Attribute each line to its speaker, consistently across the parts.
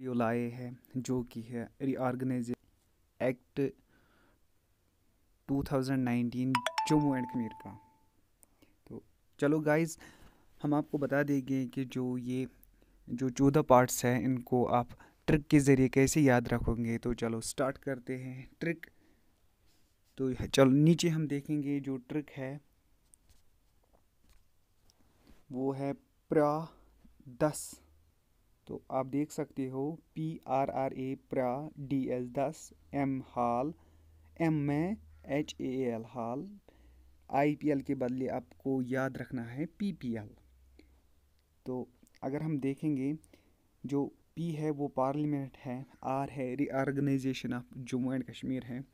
Speaker 1: भी लाए हैं जो कि है reorganise act 2019 Jammu and Kashmir का तो चलो गाइस हम आपको बता देंगे कि जो ये जो चौदह पार्ट्स हैं इनको आप ट्रिक के ज़रिए कैसे याद रखोगे तो चलो स्टार्ट करते हैं ट्रिक तो चलो नीचे हम देखेंगे जो ट्रिक है वो है प्रा दस तो आप देख सकते हो पी आर आर ए प्रा डी एस दस एम हाल M A H A L हाल आई पी एल के बदले आपको याद रखना है पी पी एल तो अगर हम देखेंगे जो पी है वो पार्लियामेंट है आर है reorganisation of Jammu and Kashmir है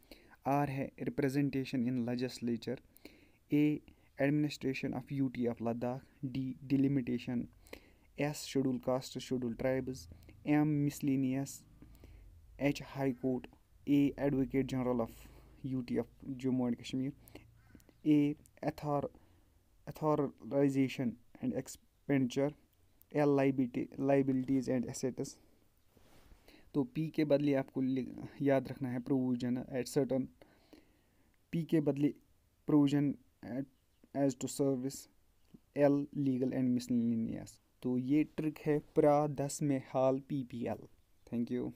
Speaker 1: आर है representation in legislature A administration of UT of Ladakh D delimitation S schedule caste schedule tribes M miscellaneous H high court A advocate general of U T of Jammu and Kashmir author authorisation and expenditure L liability liabilities and assets तो P के बदले आपको याद रखना है provision at certain P के बदले provision as to service L legal and miscellaneous तो ये ट्रिक है प्रा दस में हाल P P L thank you